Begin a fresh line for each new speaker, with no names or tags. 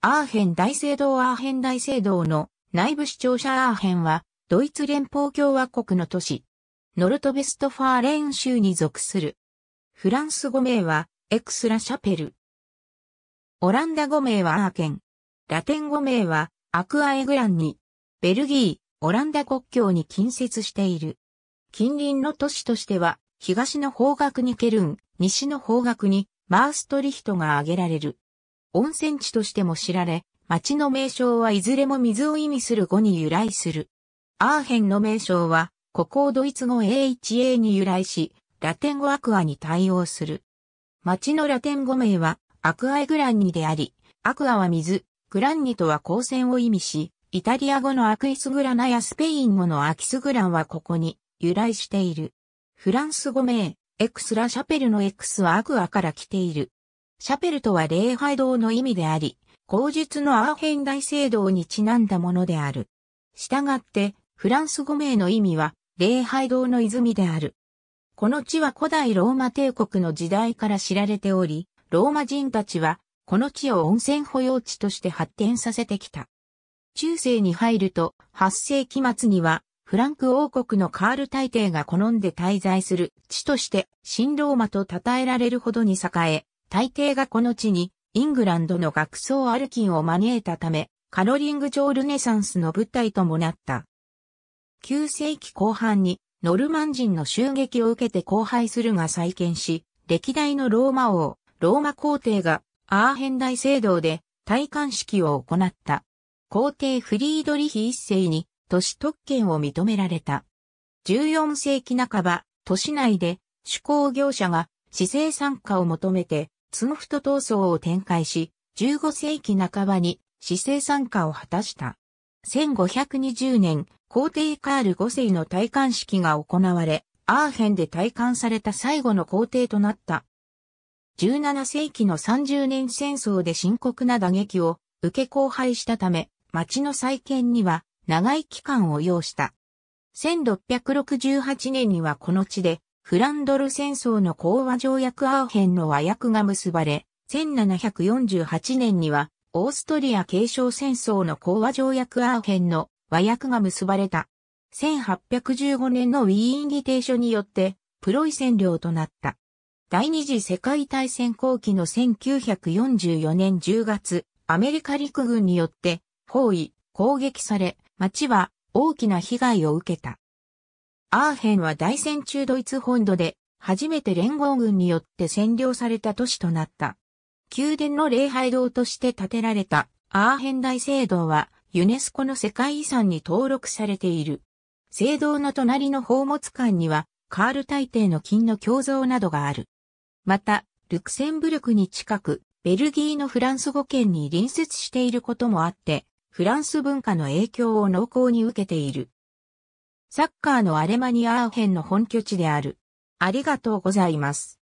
アーヘン大聖堂アーヘン大聖堂の内部視聴者アーヘンは、ドイツ連邦共和国の都市、ノルトベストファーレン州に属する。フランス語名は、エクスラシャペル。オランダ語名はアーケン。ラテン語名は、アクアエグランに、ベルギー、オランダ国境に近接している。近隣の都市としては、東の方角にケルン、西の方角にマーストリヒトが挙げられる。温泉地としても知られ、町の名称はいずれも水を意味する語に由来する。アーヘンの名称は、ここをドイツ語 AHA に由来し、ラテン語アクアに対応する。町のラテン語名は、アクアエグランニであり、アクアは水、グランニとは光線を意味し、イタリア語のアクイスグラナやスペイン語のアキスグランはここに由来している。フランス語名、エクスラシャペルの X はアクアから来ている。シャペルとは礼拝堂の意味であり、口述のアーヘン大聖堂にちなんだものである。したがって、フランス語名の意味は、礼拝堂の泉である。この地は古代ローマ帝国の時代から知られており、ローマ人たちは、この地を温泉保養地として発展させてきた。中世に入ると、8世紀末には、フランク王国のカール大帝が好んで滞在する地として、新ローマと称えられるほどに栄え、大抵がこの地に、イングランドの学僧アルキンを招いたため、カロリング城ルネサンスの舞台ともなった。9世紀後半に、ノルマン人の襲撃を受けて荒廃するが再建し、歴代のローマ王、ローマ皇帝がアーヘン大聖堂で戴冠式を行った。皇帝フリードリヒ一世に都市特権を認められた。14世紀半ば、都市内で手工業者が市政参加を求めてツンフト闘争を展開し、15世紀半ばに市政参加を果たした。1520年、皇帝カール5世の戴冠式が行われ、アーヘンで戴冠された最後の皇帝となった。17世紀の30年戦争で深刻な打撃を受け荒廃したため、町の再建には長い期間を要した。1668年にはこの地でフランドル戦争の講和条約アーヘンの和訳が結ばれ、1748年には、オーストリア継承戦争の講和条約アーヘンの和訳が結ばれた。1815年のウィーン議定書によって、プロイセン領となった。第二次世界大戦後期の1944年10月、アメリカ陸軍によって包囲、攻撃され、町は大きな被害を受けた。アーヘンは大戦中ドイツ本土で初めて連合軍によって占領された都市となった。宮殿の礼拝堂として建てられたアーヘン大聖堂はユネスコの世界遺産に登録されている。聖堂の隣の宝物館にはカール大帝の金の胸像などがある。また、ルクセンブルクに近く、ベルギーのフランス語圏に隣接していることもあって、フランス文化の影響を濃厚に受けている。サッカーのアレマニアアーヘンの本拠地である。ありがとうございます。